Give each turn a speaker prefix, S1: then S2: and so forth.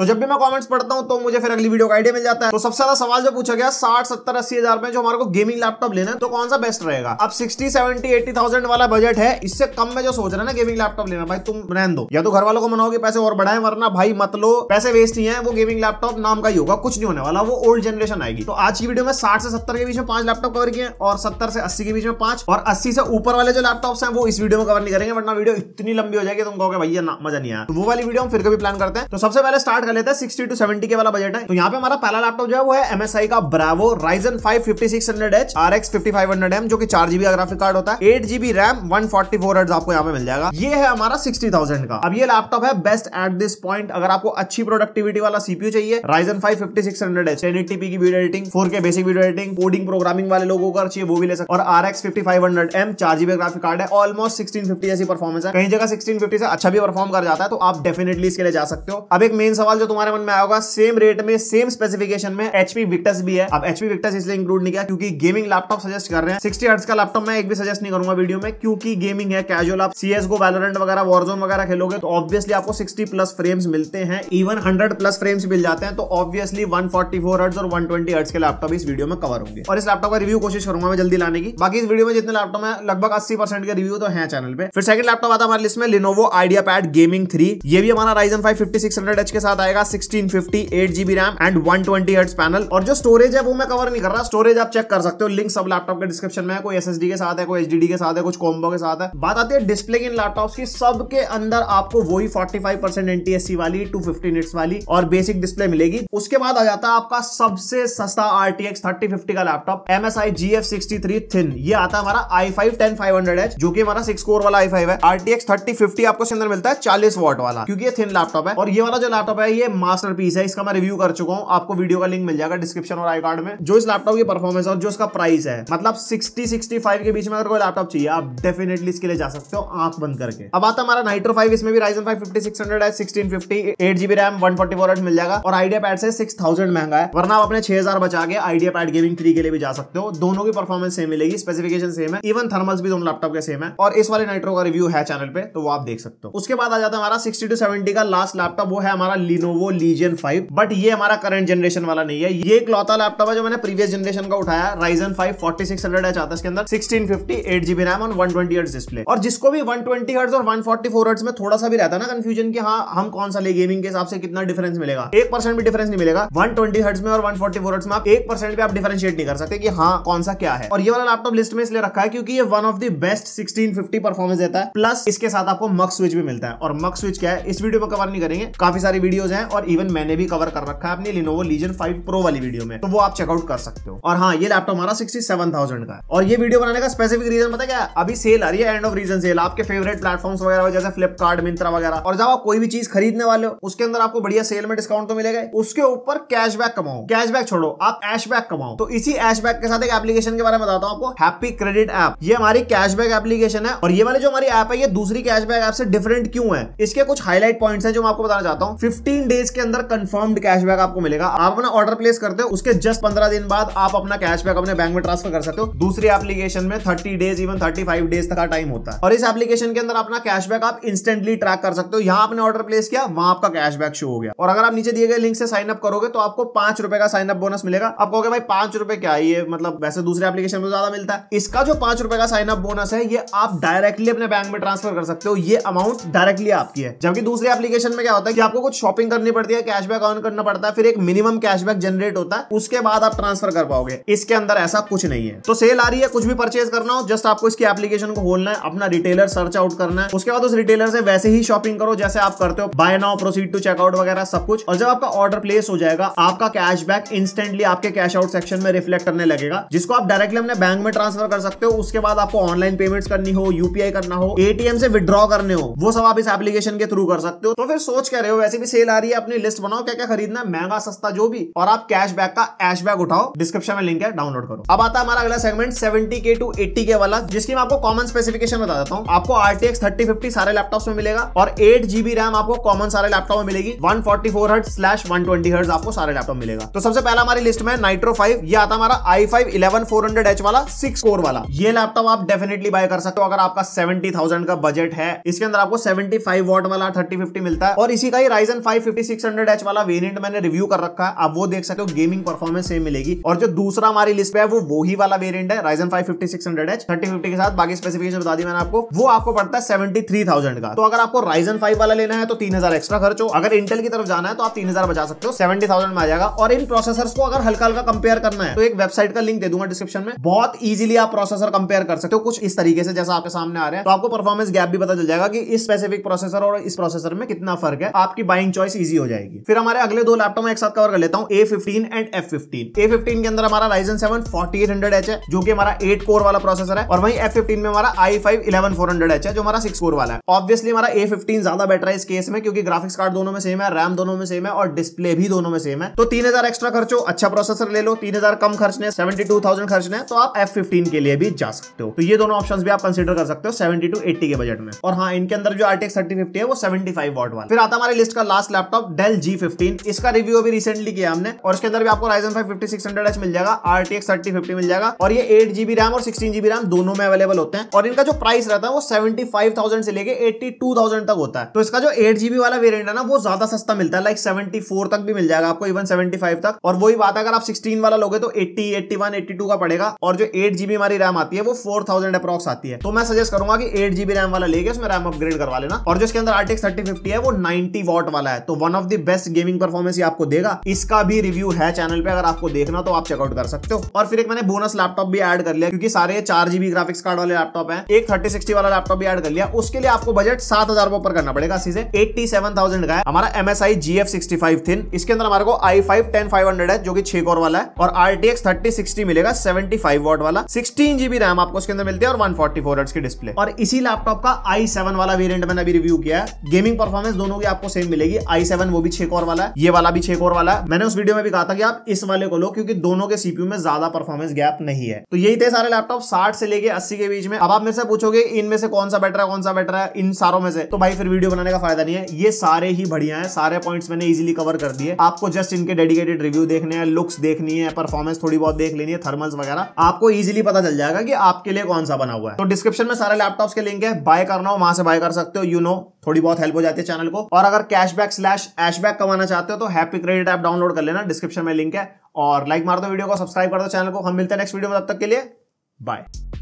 S1: तो जब भी मैं कॉमेंट्स पढ़ता हूँ तो मुझे फिर अगली वीडियो का आइडिया मिल जाता है तो सबसे ज्यादा सवाल जो पूछा गया साठ सत्तर अस्सी हजार में जो हमारे को गेमिंग लैपटॉप लेना है तो कौन सा बेस्ट रहेगा अब सिक्सटी सेवेंटी एट्टी थाउजेंड वाला बजट है इससे कम में जो सोच रहे ना गेमिंग लैपटॉप लेना भाई तुम रहने दो या तो घर वालों को मनाओ पैसे और बढ़ाए वरना भाई मत लो पैसे वेस्ट नहीं है वो गेमिंग लैपटॉप नाम का ही होगा कुछ नहीं होने वाला वो ओल्ड जनरेशन आएगी तो आज की वीडियो में साठ से सत्तर के बीच में पांच लैपटॉप कवर किए और सत्तर से अस्सी के बीच में पांच और अस्सी से ऊपर वाले जो लैपटॉप है वो इस वीडियो में कवर नहीं करेंगे वरना वीडियो इतनी लंबी हो जाएगी तुम कहोगे भैया मजा नहीं आया तो वो वाली वीडियो हम फिर कभी प्लान करते हैं तो सबसे पहले स्टार्ट कर लेते हैं सिक्सटी टू सेवेंटी के वाला बजट है तो यहाँ पे हमारा पहला लैपटॉप जो है वो है एमएसआई का Bravo Ryzen five fifty six hundred H R X fifty five hundred M जो कि चार जीबी का ग्राफिक कार्ड होता है eight GB RAM one forty four hertz आपको यहाँ पे मिल जाएगा ये है हमारा सिक्सटी थाउजेंड का अब ये लैपटॉप है बेस्ट एट दिस पॉइंट अगर आपको अच्छी प्रोडक्टिविटी वाला सीपीयू चाहिए Ryzen five fifty six hundred H T P की video editing four K basic video editing coding programming वाले लोगों का चाहिए वो भी ले सकते और R X fifty five hundred M चार जीबी ग्राफिक कार्ड है ऑलमोस्ट सिक्सटीन फिफ्टी जैसी परफॉर्मेंस है कहीं जगह सिक्सटीन फिफ्टी से अच्छा भी परफॉर्म कर जाता है तो आप डेफिनेटली इसके लिए जा सकते हो अब एक मेन सवाल जो तुम्हारे मन में आएगा सेम रेट में सेम स्पेसिफिकेशन में एचपी विक्टस भी है अब एचपी विक्टस इसलिए इंक्लूड नहीं किया क्योंकि गेमिंग लैपटॉप सजेस्ट कर रहे हैं सिक्सटी हर्ट्स का लैपटॉप मैं एक भी सजेस्ट नहीं करूंगा वीडियो में क्योंकि गेमिंग है कैजुअल आप सीएस को वैलोरेंट वगैरह वॉर्जोन वगैरह खेलोगे तो ऑब्वियसली आपको सिक्सटी प्लस फ्रेम्स मिलते हैं इवन हंड्रेड प्लस फ्रेम्स मिल जाते हैं तो obviously one forty four hertz और वन ट्वेंटी हर्ट्स के लैपटॉप इस वीडियो में कवर होंगे और इस लैपटॉप का रिव्यू कोशिश करूंगा मैं जल्दी लाने की बाकी इस वीडियो में जितने लैपटॉप है लगभग अस्सी परसेंट के रिव्यू तो है चैनल पे फिर सेकंड लैपटॉप आता हमारे लिस्ट में Lenovo IdeaPad gaming three ये भी हमारा Ryzen five fifty six hundred H के साथ साथ आएगा sixteen fifty eight GB RAM and one twenty hertz panel और जो स्टोरेज है वो मैं कवर नहीं कर रहा स्टोरेज आप चेक कर सकते हो लिंक सब लैपटॉप के डिस्क्रिप्शन में है कोई डी के साथ है कोई डी के साथ है कुछ कॉम्बो के साथ है बात आती है डिस्प्ले इन लैपटॉप की सबके अंदर आपको वही forty five percent N T S C वाली टू फिफ्टी निट्स वाली और बेसिक डिस्प्ले मिलेगी उसके बाद आ जाता है आपका सबसे सस्ता R T X thirty fifty का laptop M S I G F sixty three thin ये आता है हमारा I five ten five hundred H जो की हमारा सिक्स कोर वाला आई फाइव है R T X thirty fifty आपको इसके अंदर मिलता है चालीस वॉट वाला क्योंकि ये थिन लैपटॉप है और ये वाला जो लैपटॉप है ये मास्टरपीस है इसका मैं रिव्यू कर चुका हूँ आपको वीडियो का लिंक मिल जाएगा डिस्क्रिप्शन और आई कार्ड में जो इस लैपटॉप की परफॉर्मेंस और जो इसका प्राइस है मतलब सिक्सटी सिक्सटी के बीच में अगर कोई लैपटॉप चाहिए आप डेफिनेटली इसके लिए जा सकते हो आंख बंद करके अब आता हमारा नाइट्रो फाइव इसमें भी Ryzen five fifty six hundred है sixteen fifty eight GB RAM one forty four मिल जाएगा और आइडिया पैड से सिक्स थाउजेंड महंगा है वरना आप अपने छह हजार बचा के आइडिया पैड गेमिंग थ्री के लिए भी जा सकते हो दोनों की परफॉर्मेंस सेम मिलेगी स्पेसिफिकेशन सेम है इवन थर्मल्स भी दोनों लैपटॉप के सेम है और इस वाले नाइट्रो का रिव्यू है चैनल पे तो वो आप देख सकते हो उसके बाद आ जाता है हमारा सिक्सटी टू सेवेंटी का लास्ट लैपटॉप वो है हमारा ली लिनोवो लीजन फाइव बट ये हमारा करंट जनरेशन वाला नहीं है ये एक लैपटॉप है जो मैंने प्रीवियस जनरेशन का उठाया Ryzen five forty six hundred है चाहता इसके अंदर sixteen fifty eight GB RAM और वन ट्वेंटी हर्ट्स डिस्प्ले और जिसको भी वन ट्वेंटी हर्ट्स और वन फोर्टी फोर हर्ट्स में थोड़ा सा भी रहता है ना कंफ्यूजन की हाँ हम कौन सा ले गेमिंग के हिसाब से कितना डिफरेंस मिलेगा एक परसेंट भी डिफरेंस नहीं मिलेगा वन ट्वेंटी हर्ट्स में और वन फोर्टी फोर हर्ट्स में आप एक परसेंट भी आप डिफरेंशिएट नहीं कर सकते कि हाँ कौन सा क्या है और ये वाला लैपटॉप लिस्ट में इसलिए रखा है क्योंकि ये one of the best sixteen fifty performance देता है प्लस इसके साथ आपको मक स्विच भी मिलता है और मक स्विच क्या है इस वीडियो में कवर नहीं करेंगे काफी सारी वीडियो वीडियोस हैं और इवन मैंने भी कवर कर रखा है अपनी लिनोवो लीजन 5 प्रो वाली वीडियो में तो वो आप चेकआउट कर सकते हो और हाँ ये लैपटॉप हमारा 67000 का है और ये वीडियो बनाने का स्पेसिफिक रीजन पता क्या अभी सेल आ रही है एंड ऑफ रीजन सेल आपके फेवरेट प्लेटफॉर्म वगैरह जैसे फ्लिपकार्ट मिंत्रा वगैरह और जब आप कोई भी चीज खरीदने वाले हो उसके अंदर आपको बढ़िया सेल में डिस्काउंट तो मिलेगा उसके ऊपर कैशबैक कमाओ कैशबैक छोड़ो आप एशबैक कमाओ तो इसी एशबैक के साथ एक एप्लीकेशन के बारे में बताता हूँ आपको हैप्पी क्रेडिट ऐप ये हमारी कैशबैक एप्लीकेशन है और ये वाली जो हमारी ऐप है ये दूसरी कैशबैक ऐप से डिफरेंट क्यों है इसके कुछ हाईलाइट पॉइंट्स हैं जो मैं आपको बताना चाहता हूँ फिफ्टी 15 डेज के अंदर कंफर्म्ड कैशबैक आपको मिलेगा आप अपना ऑर्डर प्लेस करते हो उसके जस्ट पंद्रह दिन बाद आप अपना कैशबैक अपने बैंक में ट्रांसफर कर सकते हो दूसरी एप्लीकेशन में thirty days even thirty days तक का टाइम होता है और इस एप्लीकेशन के अंदर अपना कैशबैक आप इंस्टेंटली ट्रैक कर सकते हो यहाँ आपने ऑर्डर प्लेस किया वहां आपका कैशबैक शो हो गया और अगर आप नीचे दिए गए लिंक से साइन अप करोगे तो आपको पांच रुपए का साइन अप बोनस मिलेगा आप कहोगे भाई पांच रुपए क्या ये मतलब वैसे दूसरे एप्लीकेशन में तो ज्यादा मिलता है इसका जो पांच रुपए का साइन अप बोनस है ये आप डायरेक्टली अपने बैंक में ट्रांसफर कर सकते हो ये अमाउंट डायरेक्टली आपकी है जबकि दूसरे एप्लीकेशन में क्या होता है कि आपको कुछ शॉपिंग सेटिंग करनी पड़ती है कैशबैक ऑन करना पड़ता है फिर एक मिनिमम कैशबैक जनरेट होता है उसके बाद आप ट्रांसफर कर पाओगे इसके अंदर ऐसा कुछ नहीं है तो सेल आ रही है कुछ भी परचेज करना हो जस्ट आपको इसकी एप्लीकेशन को खोलना है अपना रिटेलर सर्च आउट करना है उसके बाद उस रिटेलर से वैसे ही शॉपिंग करो जैसे आप करते हो buy now proceed to checkout वगैरह सब कुछ और जब आपका ऑर्डर प्लेस हो जाएगा आपका कैशबैक इंस्टेंटली आपके कैश आउट सेक्शन में रिफ्लेक्ट करने लगेगा जिसको आप डायरेक्टली अपने बैंक में ट्रांसफर कर सकते हो उसके बाद आपको ऑनलाइन पेमेंट्स करनी हो यूपीआई करना हो एटीएम से विद्रॉ करने हो वो सब आप इस एप्लीकेशन के थ्रू कर सकते हो तो फिर सोच कह रहे हो वैसे भी सेल आ रही है अपनी लिस्ट बनाओ क्या क्या खरीदना है महंगा सस्ता जो भी और आप कैशबैक का एश बैग उठाओ डिस्क्रिप्शन में लिंक है डाउनलोड करो अब आता है हमारा अगला segment seventy K to eighty K वाला जिसकी मैं आपको कॉमन स्पेसिफिकेशन बता देता हूँ आपको R T X thirty fifty सारे लैपटॉप में मिलेगा और एट जीबी रैम आपको कॉमन सारे लैपटॉप में मिलेगी one forty four hertz slash one twenty hertz आपको सारे लैपटॉप मिलेगा तो सबसे पहला हमारी लिस्ट में नाइट्रो फाइव ये आता हमारा I five eleven four hundred H वाला सिक्स कोर वाला ये लैपटॉप आप डेफिनेटली बाय कर सकते हो अगर आपका सेवेंटी थाउजेंड का बजट है इसके अंदर आपको सेवेंटी फाइव वॉट वाला थर्टी फिफ्टी मिलता है और इसी का ही Ryzen five fifty six hundred H वाला वेरियंट मैंने रिव्यू कर रखा है आप वो देख सकते हो गेमिंग परफॉर्मेंस सेम मिलेगी और जो दूसरा हमारी लिस्ट पे है वो वही वाला वेरियंट है Ryzen five fifty six hundred H thirty fifty के साथ बाकी स्पेसिफिकेशन बता दी मैंने आपको वो आपको पड़ता है सेवेंटी थ्री थाउजेंड का तो अगर आपको राइजन फाइव वाला लेना है तो तीन हजार एक्स्ट्रा खर्च हो अगर इंटेल की तरफ जाना है तो आप तीन हजार बचा सकते हो सेवेंटी थाउजेंड में आ जाएगा और इन प्रोसेसर को अगर हल्का हल्का कंपेयर करना है तो एक वेबसाइट का लिंक दे दूंगा डिस्क्रिप्शन में बहुत ईजिली आप प्रोसेसर कंपेयर कर सकते हो कुछ इस तरीके से जैसा आपके सामने आ रहा है तो आपको परफॉर्मेंस गैप भी पता चल जाएगा कि इस स्पेसिफिक प्रोसेसर और इस प्रोसेसर में कितना फर्क है आपकी बाइंग चॉइस चॉइस इजी हो जाएगी फिर हमारे अगले दो लैपटॉप में एक साथ कवर कर लेता हूँ A fifteen and F fifteen A fifteen के अंदर हमारा Ryzen seven forty eight hundred H है जो कि हमारा एट कोर वाला प्रोसेसर है और वहीं एफ फिफ्टीन में हमारा I five eleven four hundred H है जो हमारा सिक्स कोर वाला है ऑब्वियसली हमारा ए फिफ्टीन ज्यादा बेटर है इस केस में क्योंकि ग्राफिक्स कार्ड दोनों में सेम है रैम दोनों में सेम है और डिस्प्ले भी दोनों में सेम है तो तीन हजार एक्स्ट्रा खर्चो अच्छा प्रोसेसर ले लो तीन हजार कम खर्चने सेवेंटी टू थाउजेंड खर्चने तो आप एफ फिफ्टीन के लिए भी जा सकते हो तो ये दोनों ऑप्शन भी आप कंसिडर कर सकते हो सेवेंटी टू एट्टी के बजट में और हाँ इनके अंदर जो आरटीएक्स थर्टी फिफ्टी है वो सेवेंटी फाइव वॉट वाला फिर आता हमारे लिस्ट का last laptop Dell G fifteen इसका रिव्यू भी रिसेंटली किया हमने और इसके अंदर भी आपको Ryzen five fifty six hundred H मिल जाएगा R T X thirty fifty मिल जाएगा और ये एट जीबी रैम और सिक्सटीन जीबी रैम दोनों में अवेलेबल होते हैं और इनका जो प्राइस रहता है वो सेवेंटी फाइव थाउजेंड से लेकर एट्टी टू थाउजेंड तक होता है तो इसका जो एट जीबी वाला वेरियंट है ना वो ज्यादा सस्ता मिलता है लाइक सेवेंटी फोर तक भी मिल जाएगा आपको इवन सेवेंटी फाइव तक और वही बात अगर आप सिक्सटीन वाला लोगे तो eighty eighty one eighty two का पड़ेगा और जो एट जीबी हमारी रैम आती है वो फोर थाउजेंड अप्रॉक्स आती है तो मैं सजेस्ट करूंगा कि एट जीबी रैम वाला लेके उसमें रैम अपग्रेड करवा लेना और जो इसके अंदर आरटेक्स थर्टी फिफ्टी है वो नाइनटी वॉट वाला है तो one of the best gaming performance ये आपको देगा इसका भी रिव्यू है चैनल पे अगर आपको देखना तो आप चेकआउट कर सकते हो और फिर एक मैंने बोनस लैपटॉप भी ऐड कर लिया क्योंकि सारे चार जीबी ग्राफिक्स कार्ड वाले लैपटॉप है एक थर्टी सिक्सटी वाला लैपटॉप भी एड कर लिया उसके लिए आपको बजट सात हजार ऊपर करना पड़ेगा सीधे एट्टी सेवन थाउजेंड का है हमारा M S I G F sixty five thin इसके अंदर हमारे को I five ten five hundred है जो कि छह कोर वाला है और R T X thirty sixty मिलेगा सेवेंटी फाइव वॉट वाला सिक्सटीन जीबी रैम आपको इसके अंदर मिलती है और वन फोर्टी फोर की डिस्प्ले और इसी लैपटॉप का आई सेवन वाला वेरियंट मैंने अभी रिव्यू किया है गेमिंग परफॉर्मेंस दोनों की आपको सेम मिलेगी आई आई सेवन वो भी छह कोर वाला है ये वाला भी छह कोर वाला है मैंने उस वीडियो में भी कहा था कि आप इस वाले को लो क्योंकि दोनों के सीपीयू में ज्यादा परफॉर्मेंस गैप नहीं है तो यही थे सारे लैपटॉप साठ से लेके अस्सी के बीच में अब आप मेरे से पूछोगे इनमें से कौन सा बेटर है कौन सा बेटर है इन सारों में से तो भाई फिर वीडियो बनाने का फायदा नहीं है ये सारे ही बढ़िया है सारे पॉइंट मैंने इजिली कवर कर दिए आपको जस्ट इनके डेडिकेटेड रिव्यू देखने हैं लुक्स देखनी है परफॉर्मेंस थोड़ी बहुत देख लेनी है थर्मल्स वगैरह आपको इजिली पता चल जाएगा कि आपके लिए कौन सा बना हुआ है तो डिस्क्रिप्शन में सारे लैपटॉप के लिंक है बाय करना हो वहां से बाय कर सकते हो यू नो थोड़ी बहुत हेल्प हो जाती है चैनल को और अगर कैशबैक स्लैश एशबैक कमाना चाहते हो तो हैप्पी क्रेडिट ऐप डाउनलोड कर लेना डिस्क्रिप्शन में लिंक है और लाइक मार दो वीडियो को सब्सक्राइब कर दो चैनल को हम मिलते हैं नेक्स्ट वीडियो में तब तक के लिए बाय